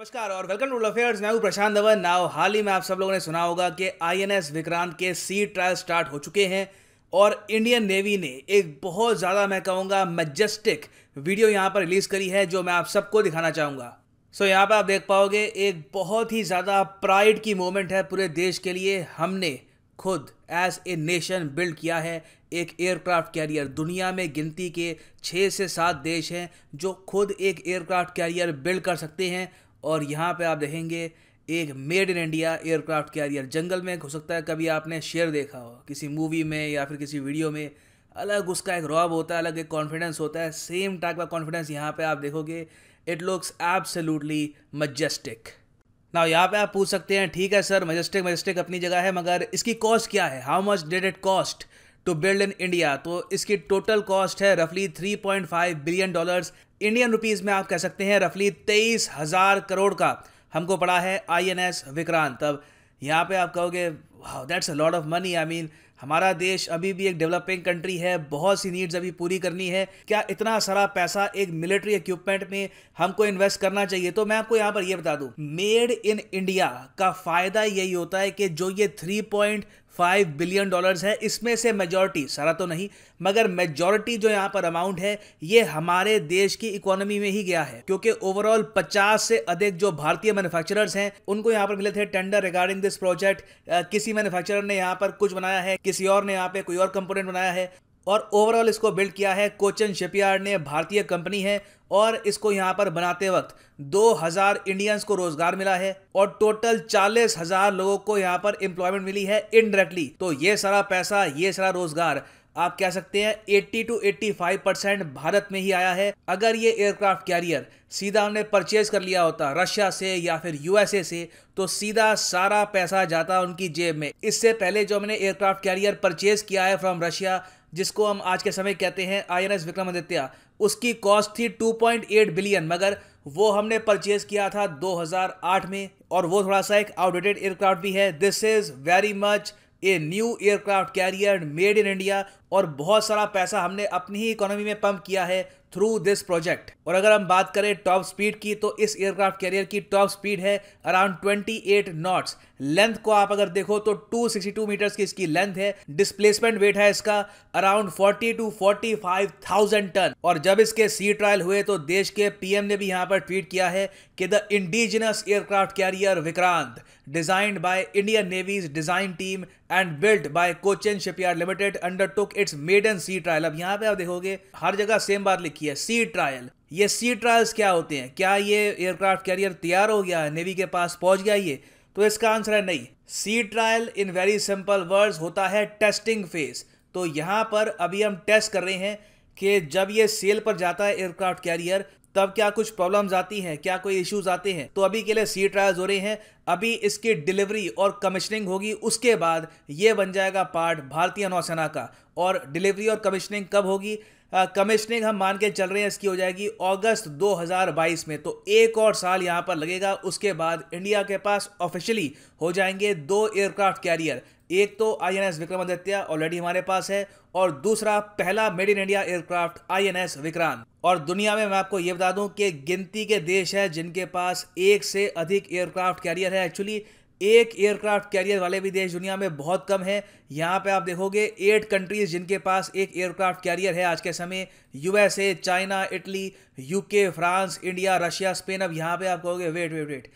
नमस्कार और welcome to affairs मैं हूं प्रशांत धवन नाव हाल ही में आप सब लोगों ने सुना होगा कि आईएनएस विक्रांत के सी ट्रायल स्टार्ट हो चुके हैं और इंडियन नेवी ने एक बहुत ज़्यादा मैं कहूँगा मजेस्टिक वीडियो यहाँ पर रिलीज़ करी है जो मैं आप सबको दिखाना चाहूँगा सो so, यहाँ पर आप देख पाओगे एक बहुत ही ज़्यादा प्राइड की मोमेंट है पूरे देश के लिए हमने खुद एज ए नेशन बिल्ड किया है एक एयरक्राफ्ट कैरियर दुनिया में गिनती के छः से सात देश हैं जो खुद एक एयरक्राफ्ट कैरियर बिल्ड कर सकते हैं और यहाँ पे आप देखेंगे एक made in India aircraft carrier जंगल में हो सकता है कभी आपने शेयर देखा हो किसी मूवी में या फिर किसी वीडियो में अलग उसका एक रॉब होता है अलग एक कॉन्फिडेंस होता है सेम टाइप का कॉन्फिडेंस यहाँ पे आप देखोगे इट लुक्स एब्सोल्युटली मजेस्टिक ना यहाँ पे आप पूछ सकते हैं ठीक है सर मजेस्टिक मजेस्टिक अपनी जगह है मगर इसकी कॉस्ट क्या है how much did it cost to build in India तो इसकी टोटल कॉस्ट है रफली 3.5 बिलियन डॉलर्स इंडियन रुपीज़ में आप कह सकते हैं रफली तेईस हज़ार करोड़ का हमको पड़ा है आईएनएस विक्रांत अब यहाँ पे आप कहोगे वाह that's a lot of money I mean हमारा देश अभी भी एक डेवलपिंग कंट्री है बहुत सी नीड्स अभी पूरी करनी है क्या इतना सारा पैसा एक मिलिट्री इक्विपमेंट में हमको इन्वेस्ट करना चाहिए तो मैं आपको यहाँ पर यह बता दूँ मेड इन इंडिया का फायदा यही होता है कि जो ये three point five billion dollars है इसमें से मेजॉरिटी सारा तो नहीं मगर मेजॉरिटी जो यहाँ पर अमाउंट है ये हमारे देश की इकोनॉमी में ही गया है क्योंकि ओवरऑल 50 से अधिक जो भारतीय मैन्युफैक्चरर्स हैं उनको यहाँ पर मिले थे टेंडर रिगार्डिंग दिस प्रोजेक्ट किसी मैन्युफैक्चरर ने यहाँ पर कुछ बनाया है किसी और ने यहाँ पे कोई और कंपोनेंट बनाया है और ओवरऑल इसको बिल्ड किया है कोचन शिपयार्ड ने भारतीय कंपनी है और इसको यहाँ पर बनाते वक्त 2000 इंडियंस को रोजगार मिला है और टोटल चालीस हजार लोगों को यहाँ पर एम्प्लॉयमेंट मिली है इनडायरेक्टली तो ये सारा पैसा ये सारा रोजगार आप कह सकते हैं 80 टू 85 परसेंट भारत में ही आया है अगर ये एयरक्राफ्ट कैरियर सीधा हमने परचेज कर लिया होता रशिया से या फिर यूएसए से तो सीधा सारा पैसा जाता उनकी जेब में इससे पहले जो हमने एयरक्राफ्ट कैरियर परचेज किया है फ्रॉम रशिया जिसको हम आज के समय कहते हैं आई एन एस विक्रमादित्य उसकी कॉस्ट थी 2.8 बिलियन मगर वो हमने परचेज किया था 2008 में और वो थोड़ा सा एक आउटडेटेड एयरक्राफ्ट भी है this is very much a new aircraft carrier made in India और बहुत सारा पैसा हमने अपनी ही इकोनॉमी में पंप किया है थ्रू दिस प्रोजेक्ट और अगर हम बात करें टॉप स्पीड की तो इस एयरक्राफ्ट कैरियर की टॉप स्पीड है अराउंड 28 नॉट्स लेंथ को आप अगर देखो तो 262 मीटर्स की इसकी लेंथ है डिस्प्लेसमेंट वेट है इसका अराउंड 40 टू 45,000 टन और जब इसके सी ट्रायल हुए तो देश के पीएम ने भी यहाँ पर ट्वीट किया है कि the indigenous aircraft carrier Vikrant Indian navy's design team and team by Cochin by limited under Limited it's maiden sea trial अब यहाँ पे आप देखोगे हर जगह सेम बात लिखी किया सी ट्रायल ये सी ट्रायल्स क्या होते हैं क्या ये एयरक्राफ्ट कैरियर तैयार हो गया है नेवी के पास पहुंच गया ये तो इसका आंसर है नहीं sea trial in very simple words होता है टेस्टिंग फेज तो यहां पर अभी हम टेस्ट कर रहे हैं कि जब ये सेल पर जाता है एयरक्राफ्ट कैरियर तब क्या कुछ प्रॉब्लम्स आती हैं क्या कोई इश्यूज आते हैं तो अभी के लिए सी ट्रायल्स हो रहे हैं अभी इसकी डिलीवरी और कमिश्निंग होगी उसके बाद ये बन जाएगा पार्ट भारतीय नौसेना का और डिलीवरी और कमिश्निंग कब होगी कमिश्निंग हाँ, हम मान के चल रहे हैं इसकी हो जाएगी अगस्त 2022 में तो एक और साल यहाँ पर लगेगा उसके बाद इंडिया के पास ऑफिशियली हो जाएंगे दो एयरक्राफ्ट कैरियर एक तो I N S Vikramaditya already हमारे पास है और दूसरा पहला made in India aircraft I N S Vikrant और दुनिया में मैं आपको ये बता दूं कि गिनती के देश है जिनके पास एक से अधिक एयरक्राफ्ट कैरियर है एक्चुअली एक एयरक्राफ्ट कैरियर वाले भी देश दुनिया में बहुत कम है यहाँ पे आप देखोगे एट कंट्रीज़ जिनके पास एक एयरक्राफ्ट कैरियर है आज के समय USA China Italy UK France India Russia Spain अब यहाँ पे आप कहोगे वेट वेट वेट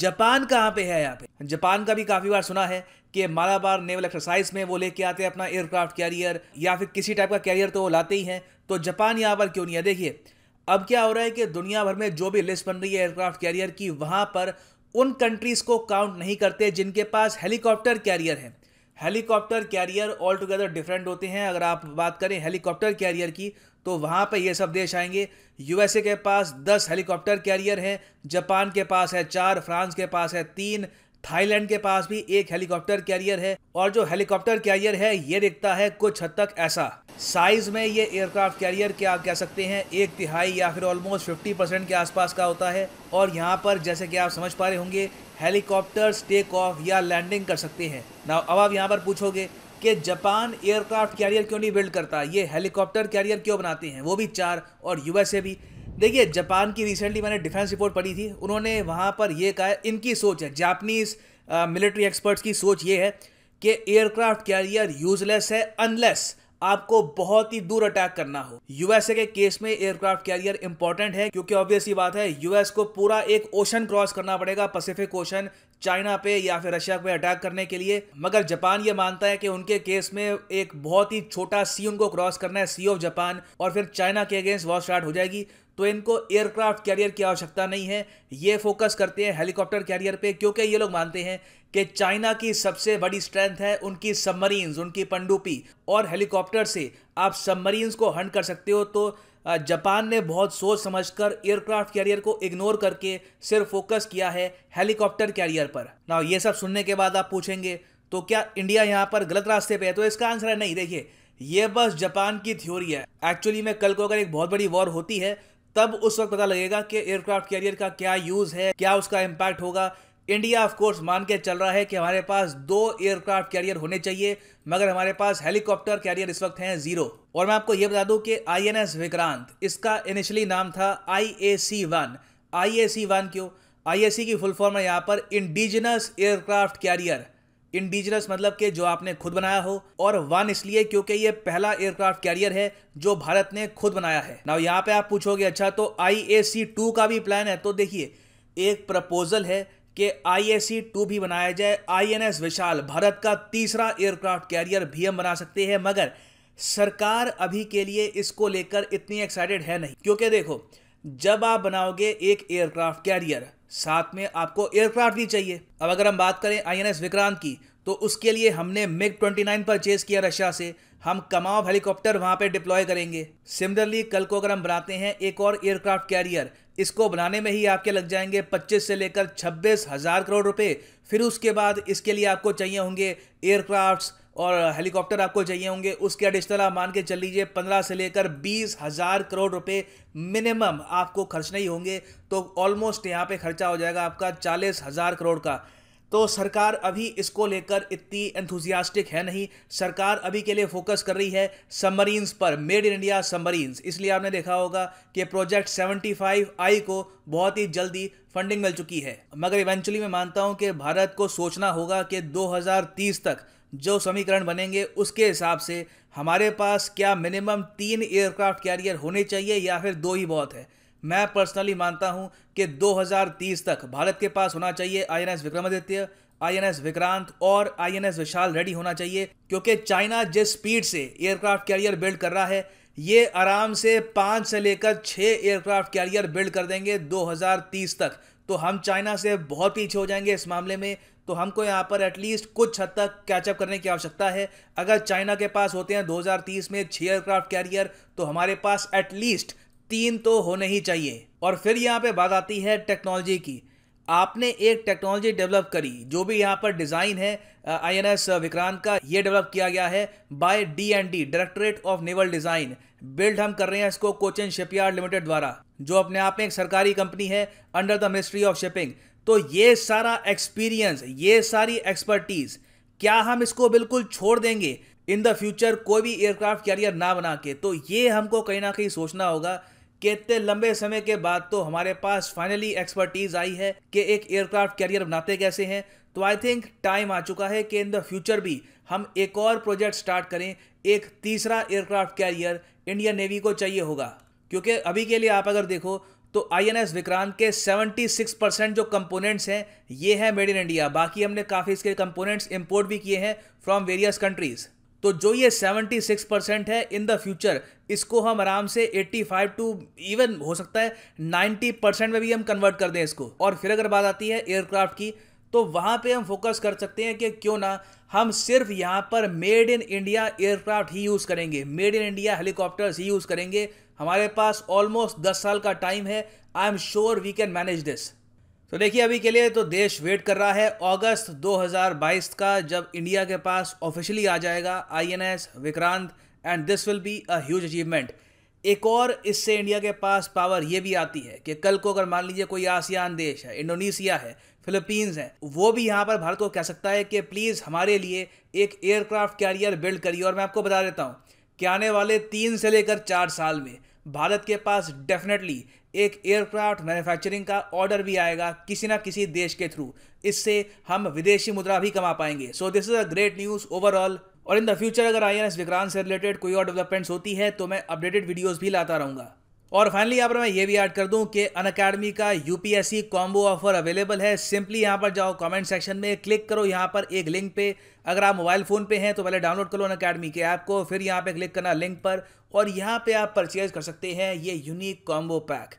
जापान कहाँ पे है यहाँ पे जापान का भी काफ़ी बार सुना है कि मालाबार नेवल एक्सरसाइज में वो लेके आते हैं अपना एयरक्राफ्ट कैरियर या फिर किसी टाइप का कैरियर तो वो लाते ही हैं तो जापान यहाँ पर क्यों नहीं है देखिए अब क्या हो रहा है कि दुनिया भर में जो भी लिस्ट बन रही है एयरक्राफ्ट कैरियर की वहाँ पर उन कंट्रीज़ को काउंट नहीं करते जिनके पास हेलीकॉप्टर कैरियर हैं helicopter carrier all together different होते हैं अगर आप बात करें हेलीकॉप्टर कैरियर की तो वहाँ पर ये सब देश आएंगे यूएसए के पास दस हेलीकॉप्टर कैरियर हैं जापान के पास है चार फ्रांस के पास है तीन थाईलैंड के पास भी एक हेलीकॉप्टर कैरियर है और जो हेलीकॉप्टर कैरियर है ये दिखता है कुछ हद तक ऐसा साइज में ये एयरक्राफ्ट कैरियर क्या आप कह सकते हैं एक तिहाई या फिर ऑलमोस्ट फिफ्टी परसेंट के आसपास का होता है और यहाँ पर जैसे कि आप समझ पा रहे होंगे हेलीकॉप्टर टेक ऑफ या लैंडिंग कर सकते हैं ना अब आप यहाँ पर पूछोगे कि जापान एयरक्राफ्ट कैरियर क्यों नहीं बिल्ड करता ये हेलीकॉप्टर कैरियर क्यों बनाते हैं वो भी चार और यूएसए भी देखिए जापान की रिसेंटली मैंने डिफेंस रिपोर्ट पढ़ी थी उन्होंने वहाँ पर यह कहा इनकी सोच है जापनीज़ मिलिट्री एक्सपर्ट्स की सोच ये है कि एयरक्राफ्ट कैरियर यूजलेस है अनलेस आपको बहुत ही दूर अटैक करना हो यूएसए के केस में एयरक्राफ्ट कैरियर इंपॉर्टेंट है क्योंकि ऑब्वियसली बात है यूएस को पूरा एक ओशन क्रॉस करना पड़ेगा पैसिफिक ओशन चाइना पे या फिर रशिया पे अटैक करने के लिए मगर जापान ये मानता है कि उनके केस में एक बहुत ही छोटा सी उनको क्रॉस करना है सी ऑफ जापान और फिर चाइना के अगेंस्ट वॉर स्टार्ट हो जाएगी तो इनको एयरक्राफ्ट कैरियर की आवश्यकता नहीं है ये फोकस करते हैं हेलीकॉप्टर कैरियर पे क्योंकि ये लोग मानते हैं कि चाइना की सबसे बड़ी स्ट्रेंथ है उनकी सबमरीन्स उनकी पंडुपी और हेलीकॉप्टर से आप सबमरीन्स को हंड कर सकते हो तो जापान ने बहुत सोच समझकर एयरक्राफ्ट कैरियर को इग्नोर करके सिर्फ फोकस किया है हेलीकॉप्टर कैरियर पर ना ये सब सुनने के बाद आप पूछेंगे तो क्या इंडिया यहाँ पर गलत रास्ते पे है तो इसका आंसर है नहीं देखिए ये बस जापान की थ्योरी है एक्चुअली में कल को अगर एक बहुत बड़ी वॉर होती है तब उस वक्त पता लगेगा कि एयरक्राफ्ट कैरियर का क्या यूज़ है क्या उसका इम्पैक्ट होगा इंडिया ऑफ कोर्स मान के चल रहा है कि हमारे पास दो एयरक्राफ्ट कैरियर होने चाहिए मगर हमारे पास हेलीकॉप्टर कैरियर इस वक्त हैं जीरो और मैं आपको ये बता दूं कि आईएनएस विक्रांत इसका इनिशियली नाम था आई ए सी वन आई ए सी वन क्यों आई ए सी की फुल फॉर्म है यहाँ पर इंडिजिनस एयरक्राफ्ट कैरियर इंडिजिनस मतलब के जो आपने खुद बनाया हो और वन इसलिए क्योंकि ये पहला एयरक्राफ्ट कैरियर है जो भारत ने खुद बनाया है ना यहाँ पे आप पूछोगे अच्छा तो आई ए सी टू का भी प्लान है तो देखिए एक प्रपोजल है कि आई ए सी टू भी बनाया जाए आई एन एस विशाल भारत का तीसरा एयरक्राफ्ट कैरियर भी हम बना सकते हैं मगर सरकार अभी के लिए इसको लेकर इतनी एक्साइटेड है नहीं क्योंकि देखो जब आप बनाओगे एक एयरक्राफ्ट कैरियर साथ में आपको एयरक्राफ्ट भी चाहिए अब अगर हम बात करें आईएनएस विक्रांत की तो उसके लिए हमने मिग 29 परचेज किया रशिया से हम कमाव हेलीकॉप्टर वहां पे डिप्लॉय करेंगे सिमिलरली कल को अगर हम बनाते हैं एक और एयरक्राफ्ट कैरियर इसको बनाने में ही आपके लग जाएंगे 25 से लेकर छब्बीस हज़ार करोड़ रुपए फिर उसके बाद इसके लिए आपको चाहिए होंगे एयरक्राफ्ट्स और हेलीकॉप्टर आपको चाहिए होंगे उसके एडिशनल आप मान के चल लीजिए पंद्रह से लेकर बीस हज़ार करोड़ रुपए मिनिमम आपको खर्चने ही होंगे तो ऑलमोस्ट यहाँ पे खर्चा हो जाएगा आपका चालीस हज़ार करोड़ का तो सरकार अभी इसको लेकर इतनी एंथुजियास्टिक है नहीं सरकार अभी के लिए फोकस कर रही है सबमरीन्स पर मेड इन इंडिया सबमरीन्स इसलिए आपने देखा होगा कि प्रोजेक्ट 75 आई को बहुत ही जल्दी फंडिंग मिल चुकी है मगर इवेंचुअली मैं मानता हूं कि भारत को सोचना होगा कि 2030 तक जो समीकरण बनेंगे उसके हिसाब से हमारे पास क्या मिनिमम तीन एयरक्राफ्ट कैरियर होने चाहिए या फिर दो ही बहुत है मैं पर्सनली मानता हूं कि 2030 तक भारत के पास होना चाहिए I N S Vikramaditya I N S Vikrant और I N S Vishal ready होना चाहिए क्योंकि चाइना जिस स्पीड से एयरक्राफ्ट कैरियर बिल्ड कर रहा है ये आराम से पाँच से लेकर छः एयरक्राफ्ट कैरियर बिल्ड कर देंगे 2030 तक तो हम चाइना से बहुत पीछे हो जाएंगे इस मामले में तो हमको यहाँ पर एटलीस्ट कुछ हद तक कैचअप करने की आवश्यकता है अगर चाइना के पास होते हैं 2030 में छः एयरक्राफ्ट कैरियर तो हमारे पास एटलीस्ट तीन तो होने ही चाहिए और फिर यहाँ पे बात आती है टेक्नोलॉजी की आपने एक टेक्नोलॉजी डेवलप करी जो भी यहाँ पर डिज़ाइन है आई एन एस विक्रांत का ये डेवलप किया गया है by D D directorate of naval design build हम कर रहे हैं इसको कोचिन शिपयार्ड लिमिटेड द्वारा जो अपने आप में एक सरकारी कंपनी है under the ministry of shipping तो ये सारा एक्सपीरियंस ये सारी एक्सपर्टीज़ क्या हम इसको बिल्कुल छोड़ देंगे इन द फ्यूचर कोई भी एयरक्राफ्ट कैरियर ना बना के तो ये हमको कहीं ना कहीं सोचना होगा कि इतने लंबे समय के बाद तो हमारे पास फाइनली एक्सपर्टीज आई है कि एक एयरक्राफ्ट कैरियर बनाते कैसे हैं तो आई थिंक टाइम आ चुका है कि इन द फ्यूचर भी हम एक और प्रोजेक्ट स्टार्ट करें एक तीसरा एयरक्राफ्ट कैरियर इंडियन नेवी को चाहिए होगा क्योंकि अभी के लिए आप अगर देखो तो आईएनएस विक्रांत के 76 परसेंट जो कंपोनेंट्स हैं ये है मेड इन इंडिया बाकी हमने काफ़ी इसके कंपोनेंट्स इंपोर्ट भी किए हैं फ्रॉम वेरियस कंट्रीज़ तो जो ये 76 परसेंट है इन द फ्यूचर इसको हम आराम से 85 टू इवन हो सकता है 90 परसेंट में भी हम कन्वर्ट कर दें इसको और फिर अगर बात आती है एयरक्राफ्ट की तो वहाँ पे हम फोकस कर सकते हैं कि क्यों ना हम सिर्फ यहाँ पर मेड इन इंडिया एयरक्राफ्ट ही यूज़ करेंगे मेड इन इंडिया हेलीकॉप्टर्स ही यूज़ करेंगे हमारे पास ऑलमोस्ट दस साल का टाइम है I am sure we can manage this तो देखिए अभी के लिए तो देश वेट कर रहा है अगस्त 2022 का जब इंडिया के पास ऑफिशियली आ जाएगा INS Vikrant and this will be a huge achievement एक और इससे इंडिया के पास पावर ये भी आती है कि कल को अगर मान लीजिए कोई आसियान देश है इंडोनेशिया है फिलीपींस है वो भी यहाँ पर भारत को कह सकता है कि प्लीज़ हमारे लिए एक एयरक्राफ्ट कैरियर बिल्ड करिए और मैं आपको बता देता हूँ कि आने वाले तीन से लेकर चार साल में भारत के पास डेफिनेटली एक एयरक्राफ्ट मैन्युफैक्चरिंग का ऑर्डर भी आएगा किसी ना किसी देश के थ्रू इससे हम विदेशी मुद्रा भी कमा पाएंगे so this is a great news overall और इन द फ्यूचर अगर आई एन एस विक्रांत से रिलेटेड कोई और डेवलपमेंट्स होती है तो मैं अपडेटेड वीडियोस भी लाता रहूंगा और फाइनली यहाँ पर मैं ये भी ऐड कर दूँ कि अन अकेडमी का यूपीएससी कॉम्बो ऑफर अवेलेबल है सिंपली यहाँ पर जाओ कमेंट सेक्शन में क्लिक करो यहाँ पर एक लिंक पे अगर आप मोबाइल फ़ोन पे हैं तो पहले डाउनलोड करो अन अकेडमी के ऐप को फिर यहाँ पे क्लिक करना लिंक पर और यहाँ पे आप परचेज कर सकते हैं ये यूनिक कॉम्बो पैक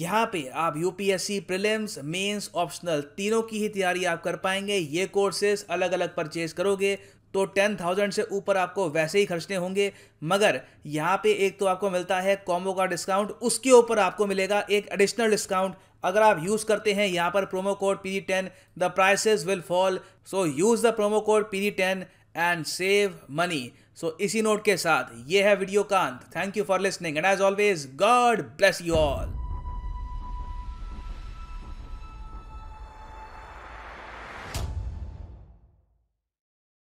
यहाँ पे आप सी प्रिलिम्स मेंस ऑप्शनल तीनों की ही तैयारी आप कर पाएंगे ये कोर्सेज अलग अलग परचेज करोगे तो टेन थाउजेंड से ऊपर आपको वैसे ही खर्चने होंगे मगर यहाँ पे एक तो आपको मिलता है कॉम्बो का डिस्काउंट उसके ऊपर आपको मिलेगा एक एडिशनल डिस्काउंट अगर आप यूज़ करते हैं यहाँ पर promo code P G ten the prices will fall so use the promo code P G ten and save money so इसी नोट के साथ ये है वीडियो का अंत thank you for listening and as always God bless you all